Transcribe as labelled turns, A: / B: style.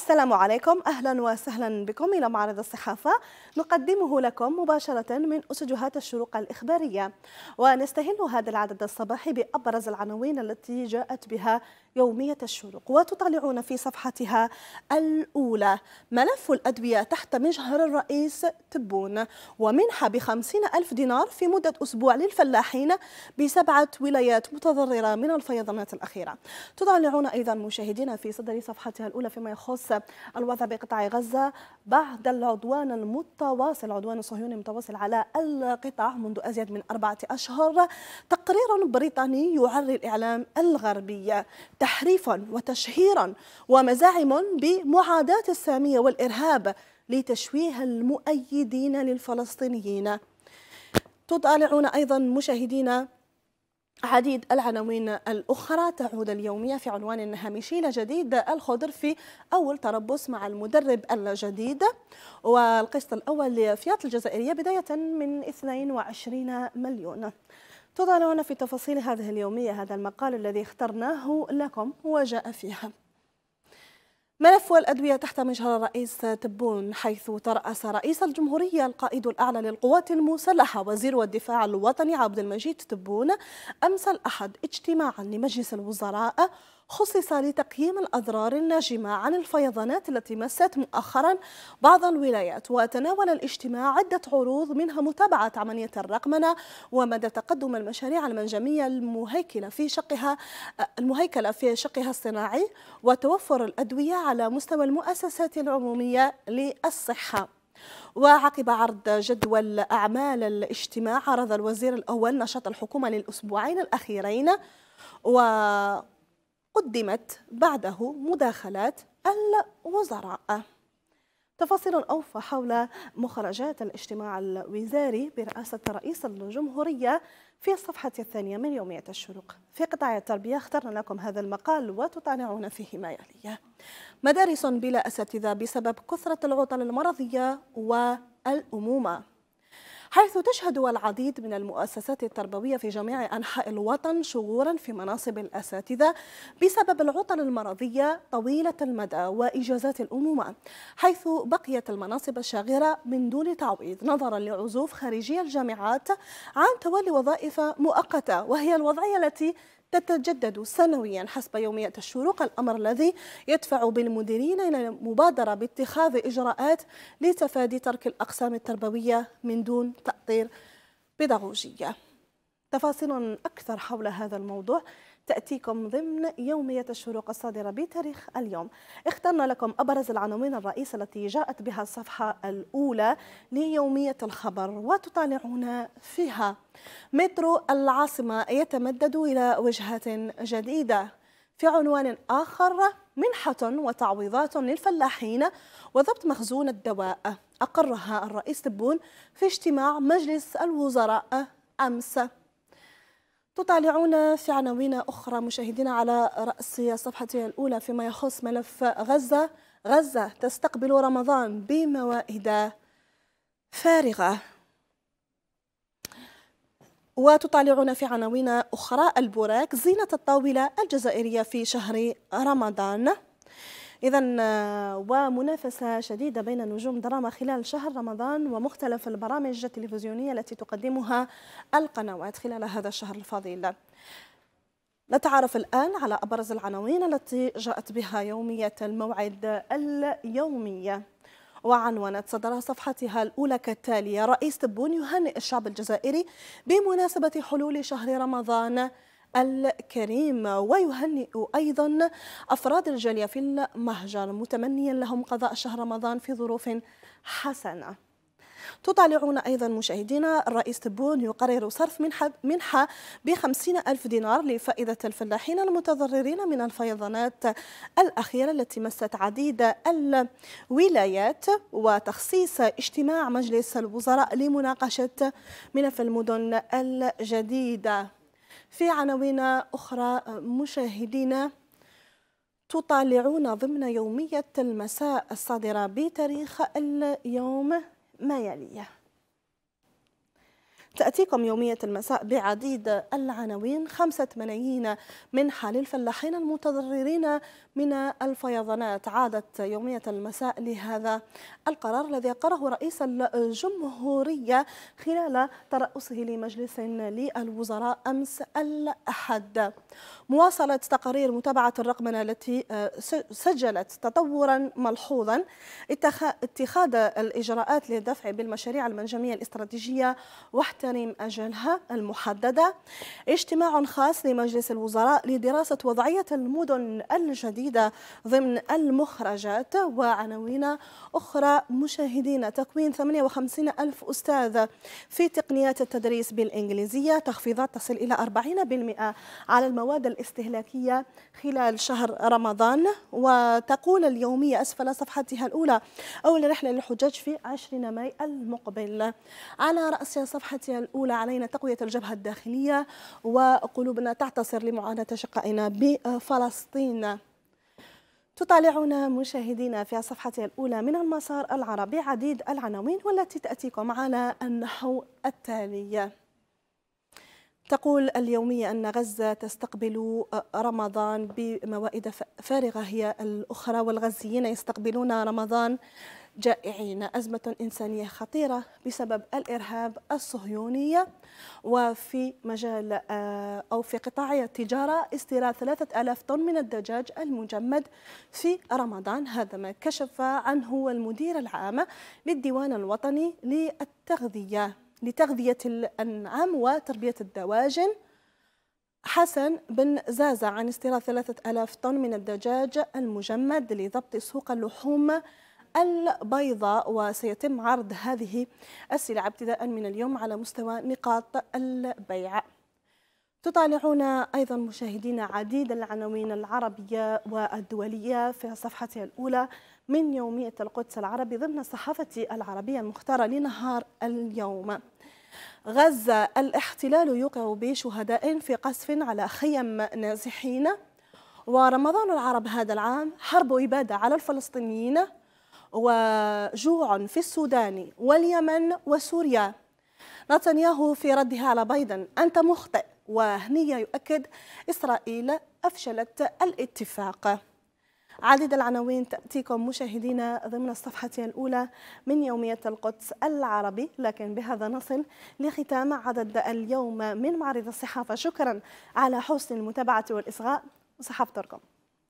A: السلام عليكم اهلا وسهلا بكم الى معرض الصحافه نقدمه لكم مباشره من أسجهات الشروق الاخباريه ونستهل هذا العدد الصباحي بابرز العناوين التي جاءت بها يوميه الشروق وتطلعون في صفحتها الاولى ملف الادويه تحت مجهر الرئيس تبون ومنحه بخمسين الف دينار في مده اسبوع للفلاحين بسبعه ولايات متضرره من الفيضانات الاخيره تطلعون ايضا مشاهدينا في صدر صفحتها الاولى فيما يخص القدس الوضع بقطاع غزة بعد العدوان المتواصل عدوان صهيوني متواصل على القطاع منذ أزيد من أربعة أشهر تقرير بريطاني يعري الإعلام الغربي تحريفا وتشهيرا ومزاعم بمعاداة السامية والإرهاب لتشويه المؤيدين للفلسطينيين تطالعون أيضا مشاهدينا عديد العناوين الأخرى تعود اليومية في عنوان هامشي جديد الخضر في أول تربص مع المدرب الجديد والقسط الأول لفيات الجزائرية بداية من 22 مليون تضع في تفاصيل هذه اليومية هذا المقال الذي اخترناه لكم وجاء فيها ملف الأدوية تحت مجهر الرئيس تبون حيث ترأس رئيس الجمهورية القائد الأعلى للقوات المسلحة وزير الدفاع الوطني عبد المجيد تبون أمس الأحد اجتماعا لمجلس الوزراء خصص لتقييم الأضرار الناجمة عن الفيضانات التي مست مؤخرا بعض الولايات وتناول الاجتماع عدة عروض منها متابعة عملية الرقمنة ومدى تقدم المشاريع المنجمية المهيكلة في شقها المهيكلة في شقها الصناعي وتوفر الأدوية على مستوى المؤسسات العمومية للصحة وعقب عرض جدول أعمال الاجتماع عرض الوزير الأول نشاط الحكومة للأسبوعين الأخيرين و قدمت بعده مداخلات الوزراء تفاصيل أوفى حول مخرجات الاجتماع الوزاري برئاسة رئيس الجمهورية في الصفحة الثانية من يومية الشروق في قطاع التربية اخترنا لكم هذا المقال وتطالعون فيه ما يلي مدارس بلا أساتذة بسبب كثرة العطل المرضية والأمومة حيث تشهد العديد من المؤسسات التربوية في جميع أنحاء الوطن شغورا في مناصب الأساتذة بسبب العطل المرضية طويلة المدى وإجازات الأمومة حيث بقيت المناصب الشاغرة من دون تعويض نظرا لعزوف خارجي الجامعات عن تولي وظائف مؤقتة وهي الوضعية التي تتجدد سنويا حسب يومية الشروق الأمر الذي يدفع بالمديرين إلى المبادرة باتخاذ إجراءات لتفادي ترك الأقسام التربوية من دون تأطير بيداغوجية تفاصيل أكثر حول هذا الموضوع تأتيكم ضمن يومية الشروق الصادرة بتاريخ اليوم اخترنا لكم أبرز العناوين الرئيسة التي جاءت بها الصفحة الأولى ليومية الخبر وتطالعون فيها مترو العاصمة يتمدد إلى وجهة جديدة في عنوان آخر منحة وتعويضات للفلاحين وضبط مخزون الدواء أقرها الرئيس تبون في اجتماع مجلس الوزراء أمس تطالعون في عناوين أخرى مشاهدينا على رأس صفحتي الأولى فيما يخص ملف غزة غزة تستقبل رمضان بموائد فارغة وتطالعون في عناوين أخرى البراك زينة الطاولة الجزائرية في شهر رمضان إذا آه، ومنافسة شديدة بين نجوم دراما خلال شهر رمضان ومختلف البرامج التلفزيونية التي تقدمها القنوات خلال هذا الشهر الفضيل نتعرف الآن على أبرز العناوين التي جاءت بها يومية الموعد اليومية وعنونت صدر صفحتها الأولى كالتالي رئيس تبون يهنئ الشعب الجزائري بمناسبة حلول شهر رمضان الكريم ويهنئ أيضا أفراد الجالية في المهجر متمنيا لهم قضاء شهر رمضان في ظروف حسنة تطالعون أيضا مشاهدينا الرئيس تبون يقرر صرف منحة, منحة ب 50 ألف دينار لفائدة الفلاحين المتضررين من الفيضانات الأخيرة التي مست عديد الولايات وتخصيص اجتماع مجلس الوزراء لمناقشة ملف المدن الجديدة في عناوين أخرى آه، مشاهدينا تطالعون ضمن يومية المساء الصادرة بتاريخ اليوم ما يليه تأتيكم يومية المساء بعديد العناوين خمسة ملايين من حال الفلاحين المتضررين من الفيضانات عادت يومية المساء لهذا القرار الذي قره رئيس الجمهورية خلال ترأسه لمجلس للوزراء أمس الأحد مواصلة تقارير متابعة الرقمنة التي آه، سجلت تطورا ملحوظا اتخاذ الإجراءات للدفع بالمشاريع المنجمية الاستراتيجية واحتمالية تحترم أجلها المحددة اجتماع خاص لمجلس الوزراء لدراسة وضعية المدن الجديدة ضمن المخرجات وعناوين أخرى مشاهدين تكوين 58 ألف أستاذ في تقنيات التدريس بالإنجليزية تخفيضات تصل إلى 40% على المواد الاستهلاكية خلال شهر رمضان وتقول اليومية أسفل صفحتها الأولى أول رحلة للحجاج في 20 ماي المقبل على رأس صفحة الأولوية الأولى علينا تقوية الجبهة الداخلية وقلوبنا تعتصر لمعاناة شقائنا بفلسطين تطالعنا مشاهدينا في الصفحة الأولى من المسار العربي عديد العناوين والتي تأتيكم على النحو التالي تقول اليومية أن غزة تستقبل رمضان بموائد فارغة هي الأخرى والغزيين يستقبلون رمضان جائعين أزمة إنسانية خطيرة بسبب الإرهاب الصهيونية وفي مجال آه، أو في قطاع التجارة استيراد 3000 طن من الدجاج المجمد في رمضان هذا ما كشف عنه المدير العام للديوان الوطني للتغذية لتغذية الأنعام وتربية الدواجن حسن بن زازة عن استيراد 3000 طن من الدجاج المجمد لضبط سوق اللحوم البيضاء وسيتم عرض هذه السلع ابتداء من اليوم على مستوى نقاط البيع تطالعون أيضا مشاهدين عديد العناوين العربية والدولية في صفحتها الأولى من يومية القدس العربي ضمن الصحافة العربية المختارة لنهار اليوم غزة الاحتلال يوقع بشهداء في قصف على خيم نازحين ورمضان العرب هذا العام حرب إبادة على الفلسطينيين وجوع في السودان واليمن وسوريا نتنياهو في ردها على بايدن أنت مخطئ وهنية يؤكد إسرائيل أفشلت الاتفاق عديد العناوين تأتيكم مشاهدينا ضمن الصفحة الأولى من يومية القدس العربي لكن بهذا نصل لختام عدد اليوم من معرض الصحافة شكرا على حسن المتابعة والإصغاء وصحافتكم